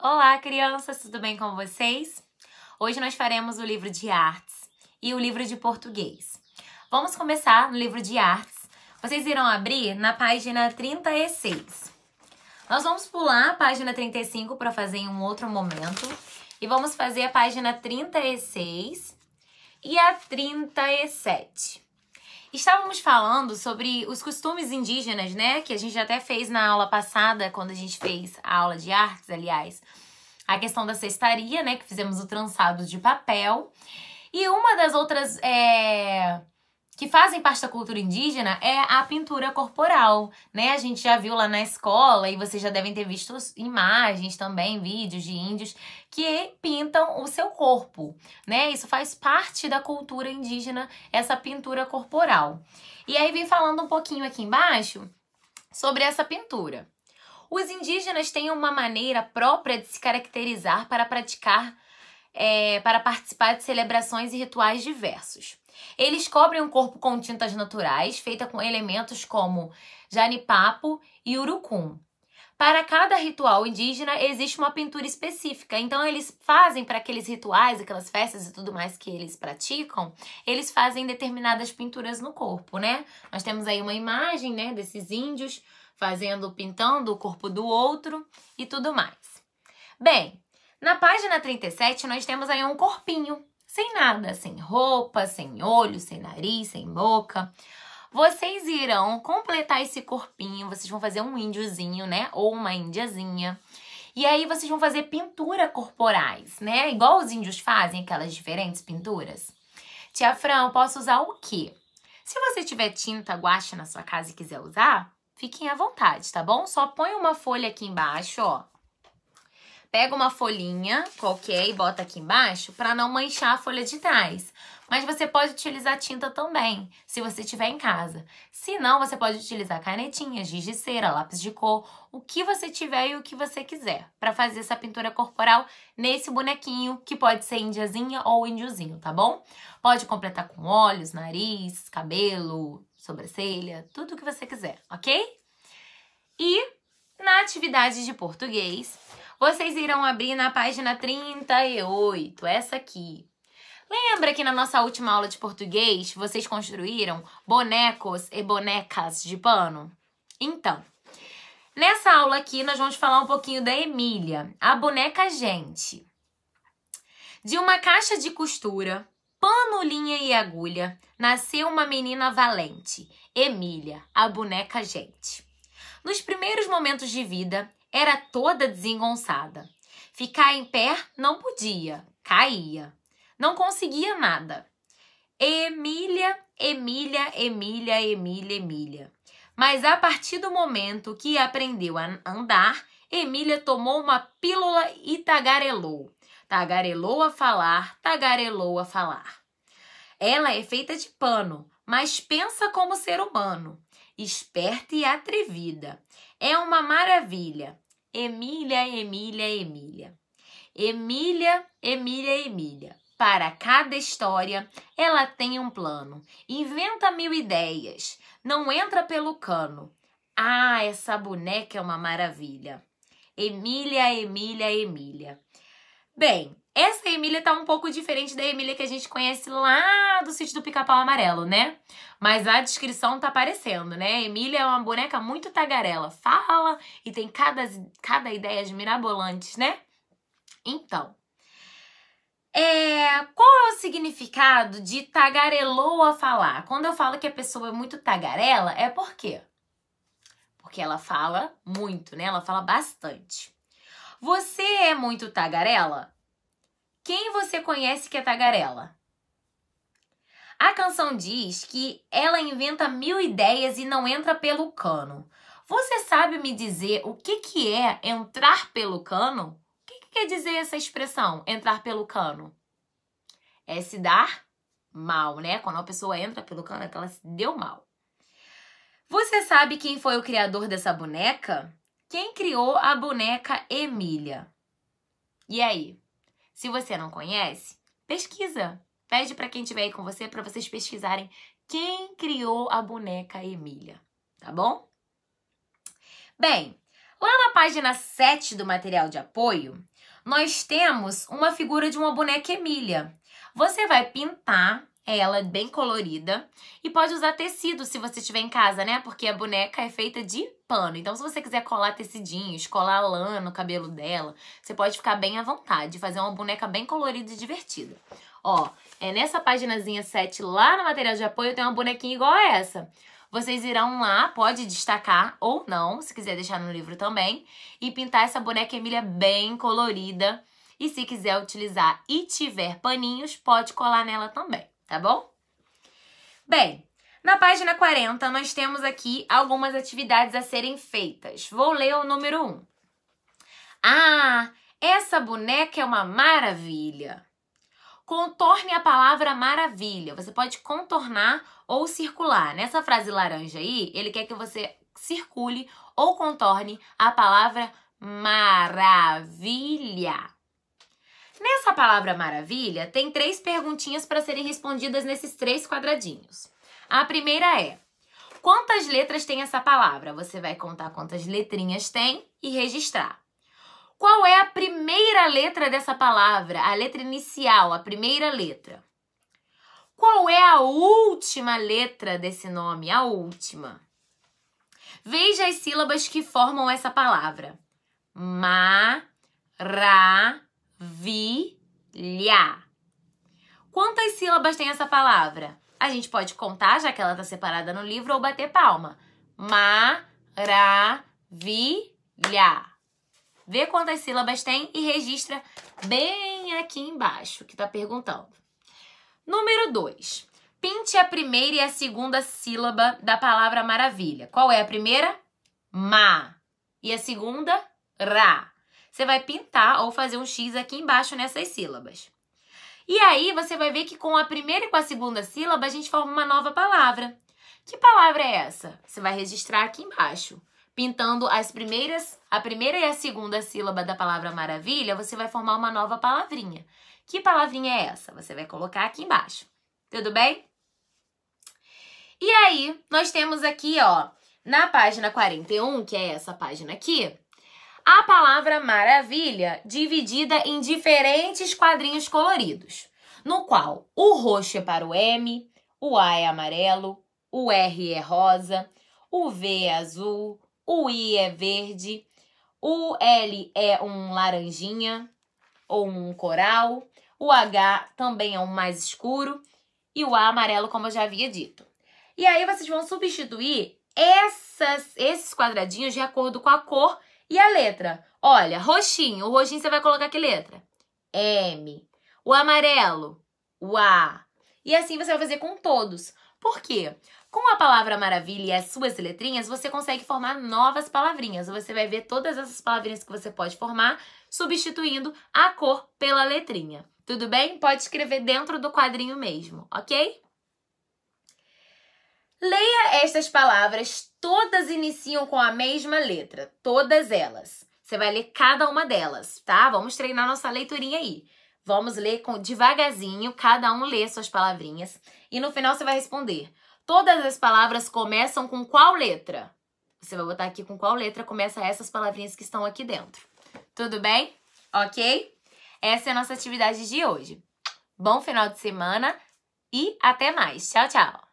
Olá, crianças, tudo bem com vocês? Hoje nós faremos o livro de artes e o livro de português. Vamos começar no livro de artes. Vocês irão abrir na página 36. Nós vamos pular a página 35 para fazer em um outro momento e vamos fazer a página 36 e a 37. Estávamos falando sobre os costumes indígenas, né? Que a gente até fez na aula passada, quando a gente fez a aula de artes, aliás. A questão da cestaria, né? Que fizemos o trançado de papel. E uma das outras é, que fazem parte da cultura indígena é a pintura corporal, né? A gente já viu lá na escola e vocês já devem ter visto imagens também, vídeos de índios que pintam o seu corpo, né? Isso faz parte da cultura indígena, essa pintura corporal. E aí vem falando um pouquinho aqui embaixo sobre essa pintura. Os indígenas têm uma maneira própria de se caracterizar para praticar, é, para participar de celebrações e rituais diversos. Eles cobrem o corpo com tintas naturais, feita com elementos como janipapo e urucum. Para cada ritual indígena existe uma pintura específica. Então eles fazem para aqueles rituais, aquelas festas e tudo mais que eles praticam, eles fazem determinadas pinturas no corpo, né? Nós temos aí uma imagem, né, desses índios fazendo, pintando o corpo do outro e tudo mais. Bem, na página 37 nós temos aí um corpinho sem nada, sem roupa, sem olho, sem nariz, sem boca. Vocês irão completar esse corpinho, vocês vão fazer um índiozinho, né? Ou uma índiazinha. E aí vocês vão fazer pintura corporais, né? Igual os índios fazem aquelas diferentes pinturas. Tia Fran, eu posso usar o quê? Se você tiver tinta guache na sua casa e quiser usar, fiquem à vontade, tá bom? Só põe uma folha aqui embaixo, ó, Pega uma folhinha qualquer e bota aqui embaixo para não manchar a folha de trás. Mas você pode utilizar tinta também, se você tiver em casa. Se não, você pode utilizar canetinha, giz de cera, lápis de cor, o que você tiver e o que você quiser, para fazer essa pintura corporal nesse bonequinho, que pode ser indiazinha ou índiozinho, tá bom? Pode completar com olhos, nariz, cabelo, sobrancelha, tudo o que você quiser, ok? E na atividade de português, vocês irão abrir na página 38, essa aqui. Lembra que na nossa última aula de português vocês construíram bonecos e bonecas de pano? Então, nessa aula aqui nós vamos falar um pouquinho da Emília, a boneca gente. De uma caixa de costura, pano, linha e agulha, nasceu uma menina valente, Emília, a boneca gente. Nos primeiros momentos de vida, era toda desengonçada. Ficar em pé não podia, caía. Não conseguia nada. Emília, Emília, Emília, Emília, Emília. Mas a partir do momento que aprendeu a andar, Emília tomou uma pílula e tagarelou. Tagarelou a falar, tagarelou a falar. Ela é feita de pano, mas pensa como ser humano esperta e atrevida. É uma maravilha. Emília, Emília, Emília. Emília, Emília, Emília. Para cada história, ela tem um plano. Inventa mil ideias. Não entra pelo cano. Ah, essa boneca é uma maravilha. Emília, Emília, Emília. Bem, essa Emília tá um pouco diferente da Emília que a gente conhece lá do sítio do Pica-Pau Amarelo, né? Mas a descrição tá aparecendo, né? Emília é uma boneca muito tagarela, fala e tem cada, cada ideia mirabolantes, né? Então, é, qual é o significado de tagarelou a falar? Quando eu falo que a pessoa é muito tagarela, é por quê? Porque ela fala muito, né? Ela fala bastante. Você é muito tagarela? Quem você conhece que é tagarela? A canção diz que ela inventa mil ideias e não entra pelo cano. Você sabe me dizer o que, que é entrar pelo cano? O que, que quer dizer essa expressão, entrar pelo cano? É se dar mal, né? Quando a pessoa entra pelo cano, é que ela se deu mal. Você sabe quem foi o criador dessa boneca? Quem criou a boneca Emília? E aí? Se você não conhece, pesquisa. Pede para quem estiver aí com você para vocês pesquisarem quem criou a boneca Emília, tá bom? Bem, lá na página 7 do material de apoio, nós temos uma figura de uma boneca Emília. Você vai pintar ela é bem colorida. E pode usar tecido se você tiver em casa, né? Porque a boneca é feita de pano. Então, se você quiser colar tecidinhos, colar lã no cabelo dela, você pode ficar bem à vontade. Fazer uma boneca bem colorida e divertida. Ó, é nessa paginazinha 7, lá no material de apoio, tem uma bonequinha igual a essa. Vocês irão lá, pode destacar ou não, se quiser deixar no livro também, e pintar essa boneca Emília bem colorida. E se quiser utilizar e tiver paninhos, pode colar nela também tá bom? Bem, na página 40 nós temos aqui algumas atividades a serem feitas. Vou ler o número 1. Ah, essa boneca é uma maravilha. Contorne a palavra maravilha. Você pode contornar ou circular. Nessa frase laranja aí, ele quer que você circule ou contorne a palavra maravilha. Nessa palavra maravilha, tem três perguntinhas para serem respondidas nesses três quadradinhos. A primeira é: quantas letras tem essa palavra? Você vai contar quantas letrinhas tem e registrar. Qual é a primeira letra dessa palavra? A letra inicial, a primeira letra. Qual é a última letra desse nome? A última. Veja as sílabas que formam essa palavra: ma, ra, Vilha. Quantas sílabas tem essa palavra? A gente pode contar, já que ela está separada no livro, ou bater palma. Maravilha. Vê quantas sílabas tem e registra bem aqui embaixo, que está perguntando. Número 2. Pinte a primeira e a segunda sílaba da palavra maravilha. Qual é a primeira? Ma. E a segunda? Ra você vai pintar ou fazer um X aqui embaixo nessas sílabas. E aí você vai ver que com a primeira e com a segunda sílaba a gente forma uma nova palavra. Que palavra é essa? Você vai registrar aqui embaixo. Pintando as primeiras, a primeira e a segunda sílaba da palavra maravilha, você vai formar uma nova palavrinha. Que palavrinha é essa? Você vai colocar aqui embaixo. Tudo bem? E aí, nós temos aqui, ó, na página 41, que é essa página aqui, a palavra maravilha dividida em diferentes quadrinhos coloridos, no qual o roxo é para o M, o A é amarelo, o R é rosa, o V é azul, o I é verde, o L é um laranjinha ou um coral, o H também é um mais escuro e o A amarelo, como eu já havia dito. E aí vocês vão substituir essas, esses quadradinhos de acordo com a cor e a letra? Olha, roxinho. O roxinho você vai colocar que letra? M. O amarelo? O A. E assim você vai fazer com todos. Por quê? Com a palavra maravilha e as suas letrinhas, você consegue formar novas palavrinhas. Você vai ver todas essas palavrinhas que você pode formar, substituindo a cor pela letrinha. Tudo bem? Pode escrever dentro do quadrinho mesmo, ok? Leia estas palavras, todas iniciam com a mesma letra, todas elas. Você vai ler cada uma delas, tá? Vamos treinar nossa leiturinha aí. Vamos ler com devagarzinho, cada um lê suas palavrinhas e no final você vai responder. Todas as palavras começam com qual letra? Você vai botar aqui com qual letra começa essas palavrinhas que estão aqui dentro. Tudo bem? OK? Essa é a nossa atividade de hoje. Bom final de semana e até mais. Tchau, tchau.